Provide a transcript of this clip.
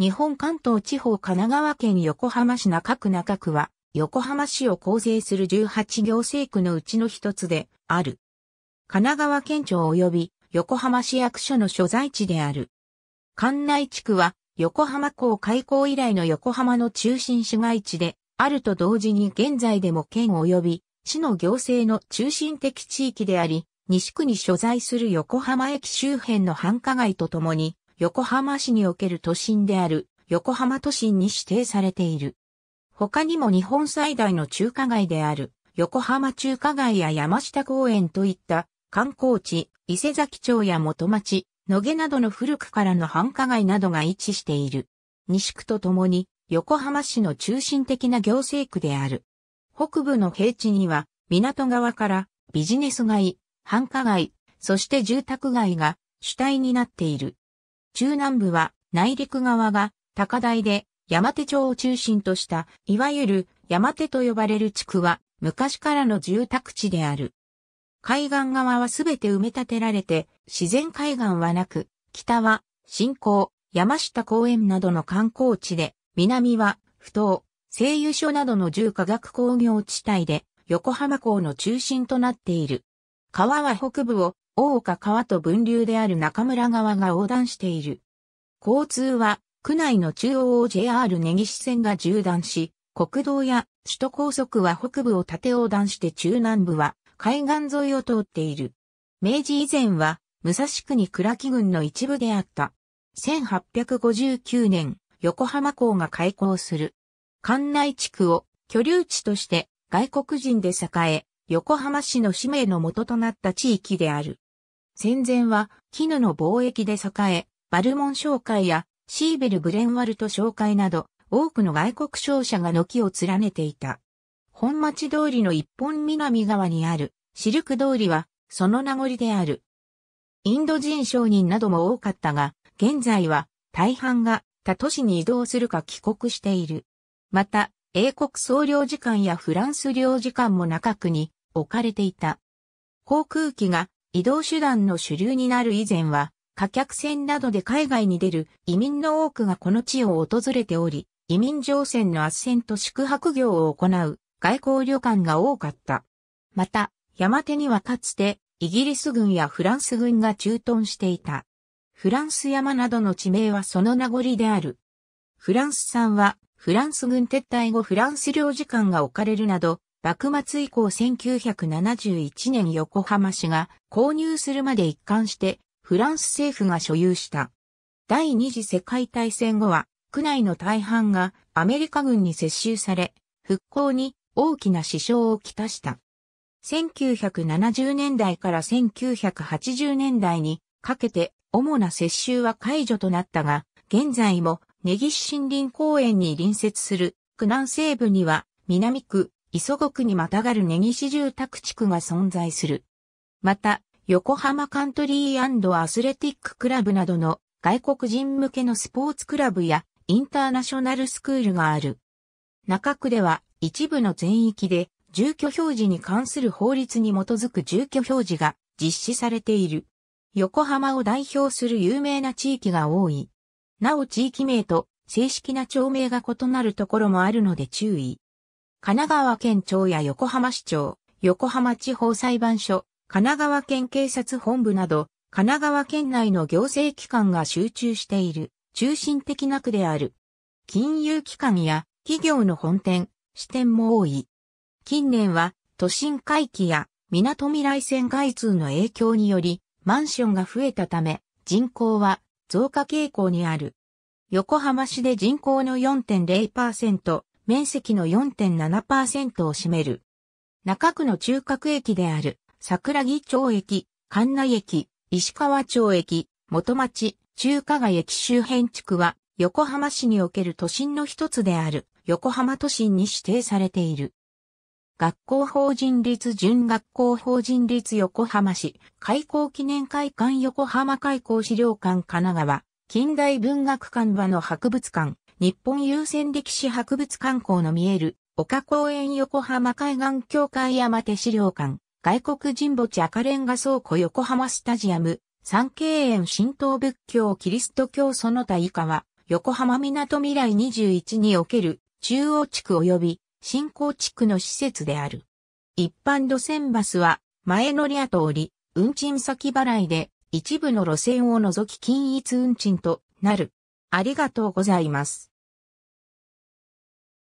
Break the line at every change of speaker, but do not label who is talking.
日本関東地方神奈川県横浜市中区中区は、横浜市を構成する18行政区のうちの一つである。神奈川県庁及び横浜市役所の所在地である。関内地区は横浜港開港以来の横浜の中心市街地であると同時に現在でも県及び市の行政の中心的地域であり、西区に所在する横浜駅周辺の繁華街とともに横浜市における都心である横浜都心に指定されている。他にも日本最大の中華街である横浜中華街や山下公園といった観光地、伊勢崎町や元町、野毛などの古くからの繁華街などが位置している。西区とともに横浜市の中心的な行政区である。北部の平地には港側からビジネス街、繁華街、そして住宅街が主体になっている。中南部は内陸側が高台で山手町を中心とした、いわゆる山手と呼ばれる地区は昔からの住宅地である。海岸側はすべて埋め立てられて、自然海岸はなく、北は新港、山下公園などの観光地で、南は不当、製油所などの重化学工業地帯で、横浜港の中心となっている。川は北部を大岡川と分流である中村川が横断している。交通は、区内の中央を JR 根岸線が縦断し、国道や首都高速は北部を縦横断して中南部は海岸沿いを通っている。明治以前は武蔵国倉木郡の一部であった。1859年、横浜港が開港する。関内地区を居留地として外国人で栄え、横浜市の氏名の元となった地域である。戦前は絹の貿易で栄え、バルモン商会やシーベル・グレンワルト商会など多くの外国商社が軒を連ねていた。本町通りの一本南側にあるシルク通りはその名残である。インド人商人なども多かったが、現在は大半が他都市に移動するか帰国している。また、英国総領事館やフランス領事館も中区に置かれていた。航空機が移動手段の主流になる以前は、貨客船などで海外に出る移民の多くがこの地を訪れており、移民乗船の斡旋と宿泊業を行う外交旅館が多かった。また、山手にはかつてイギリス軍やフランス軍が駐屯していた。フランス山などの地名はその名残である。フランス産はフランス軍撤退後フランス領事館が置かれるなど、幕末以降1971年横浜市が購入するまで一貫してフランス政府が所有した。第二次世界大戦後は、区内の大半がアメリカ軍に接収され、復興に大きな支障をきたした。1970年代から1980年代にかけて主な接収は解除となったが、現在も根岸森林公園に隣接する区南西部には南区、磯国にまたがる根岸住宅地区が存在する。また、横浜カントリーアスレティッククラブなどの外国人向けのスポーツクラブやインターナショナルスクールがある。中区では一部の全域で住居表示に関する法律に基づく住居表示が実施されている。横浜を代表する有名な地域が多い。なお地域名と正式な町名が異なるところもあるので注意。神奈川県庁や横浜市長、横浜地方裁判所、神奈川県警察本部など、神奈川県内の行政機関が集中している、中心的な区である。金融機関や企業の本店、支店も多い。近年は、都心回帰や港未来線開通の影響により、マンションが増えたため、人口は増加傾向にある。横浜市で人口の4.0%、面積の4.7%を占める。中区の中核駅である、桜木町駅、神奈駅、石川町駅、元町、中華街駅周辺地区は、横浜市における都心の一つである、横浜都心に指定されている。学校法人立準学校法人立横浜市、開校記念会館横浜開校資料館神奈川、近代文学館場の博物館、日本優先歴史博物館校の見える、丘公園横浜海岸協会山手資料館、外国人墓地赤レンガ倉庫横浜スタジアム、三景園神道仏教キリスト教その他以下は、横浜港未来21における中央地区及び新興地区の施設である。一般路線バスは前乗り後折り、運賃先払いで一部の路線を除き均一運賃となる。ありがとうございます。